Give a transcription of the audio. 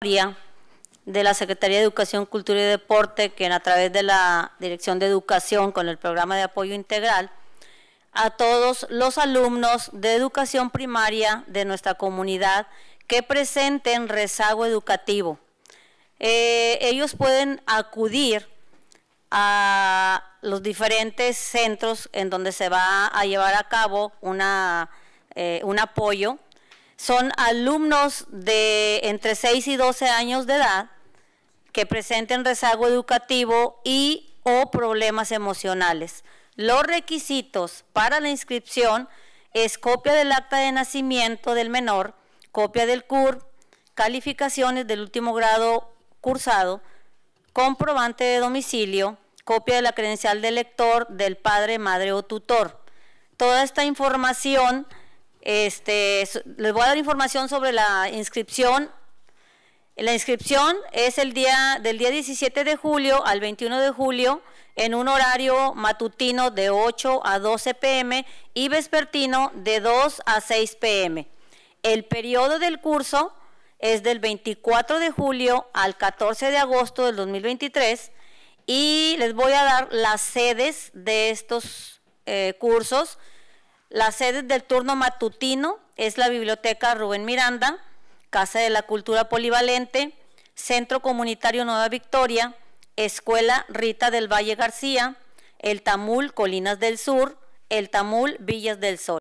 de la Secretaría de Educación, Cultura y Deporte, que a través de la Dirección de Educación con el programa de apoyo integral, a todos los alumnos de educación primaria de nuestra comunidad que presenten rezago educativo. Eh, ellos pueden acudir a los diferentes centros en donde se va a llevar a cabo eh, un apoyo son alumnos de entre 6 y 12 años de edad que presenten rezago educativo y o problemas emocionales. Los requisitos para la inscripción es copia del acta de nacimiento del menor, copia del CUR, calificaciones del último grado cursado, comprobante de domicilio, copia de la credencial del lector, del padre, madre o tutor. Toda esta información este, les voy a dar información sobre la inscripción. La inscripción es el día del día 17 de julio al 21 de julio en un horario matutino de 8 a 12 pm y vespertino de 2 a 6 pm. El periodo del curso es del 24 de julio al 14 de agosto del 2023 y les voy a dar las sedes de estos eh, cursos la sede del turno matutino es la Biblioteca Rubén Miranda, Casa de la Cultura Polivalente, Centro Comunitario Nueva Victoria, Escuela Rita del Valle García, El Tamul Colinas del Sur, El Tamul Villas del Sol.